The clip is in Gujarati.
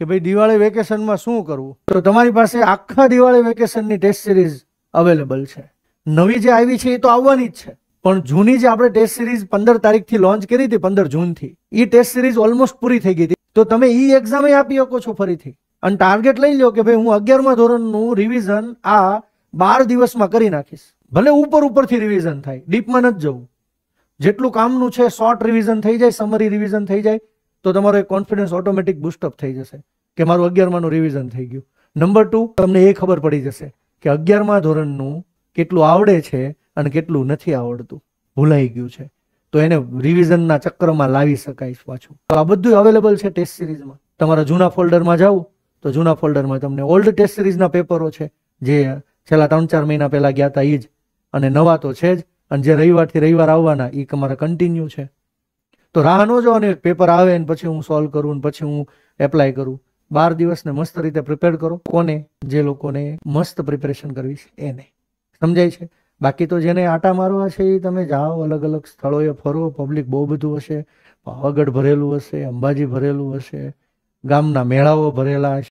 કે ભાઈ દિવાળી વેકેશનમાં શું કરવું તો તમારી પાસે આખા દિવાળી વેકેશનની ટેસ્ટ સિરીઝ અવેલેબલ છે નવી જે આવી છે એ તો આવવાની જ છે પણ જૂની જે આપણે ટેસ્ટ સિરીઝ પંદર તારીખથી લોન્ચ કરી હતી પંદર જૂનથી એ ટેસ્ટ સિરીઝ ઓલમોસ્ટ પૂરી થઈ ગઈ હતી તો તમે એ એક્ઝામે આપી શકો છો ફરીથી અને ટાર્ગેટ લઈ લો કે ભાઈ હું અગિયારમા ધોરણનું રિવિઝન આ બાર દિવસમાં કરી નાખીશ ભલે ઉપર ઉપરથી રિવિઝન થાય ડીપમાં નથી જવું જેટલું કામનું છે શોર્ટ રિવિઝન થઈ જાય સમરી રિવિઝન થઈ જાય તો તમારો એક કોન્ફિડન્સ ઓટોમેટિક બુસ્ટઅપ થઈ જશે કે મારું અગિયારમાંનું રિવિઝન થઈ ગયું નંબર ટુ તમને એ ખબર પડી જશે કે અગિયારમા ધોરણનું કેટલું આવડે છે અને કેટલું નથી આવડતું ભૂલાઈ ગયું છે તો એને રિવિઝનના ચક્રમાં લાવી શકાય પાછું તો આ બધું અવેલેબલ છે ટેસ્ટ સિરીઝમાં તમારા જૂના ફોલ્ડરમાં જાઓ તો જૂના ફોલ્ડરમાં તમને ઓલ્ડ ટેસ્ટ સિરીઝના પેપરો છે જે છેલ્લા ત્રણ ચાર મહિના પહેલાં ગયા હતા એ જ અને નવા તો છે જ અને જે રવિવારથી રવિવાર આવવાના એ તમારા કન્ટિન્યુ છે તો રાહ નો જો અને પેપર આવે ને પછી હું સોલ્વ કરું ને પછી હું એપ્લાય કરું બાર દિવસને મસ્ત રીતે પ્રિપેર કરો કોને જે લોકોને મસ્ત પ્રિપેરેશન કરવી છે એને સમજાય છે બાકી તો જેને આટા મારવા છે એ તમે જાઓ અલગ અલગ સ્થળોએ ફરો પબ્લિક બહુ બધું હશે પાવાગઢ ભરેલું હશે અંબાજી ભરેલું હશે ગામના મેળાઓ ભરેલા હશે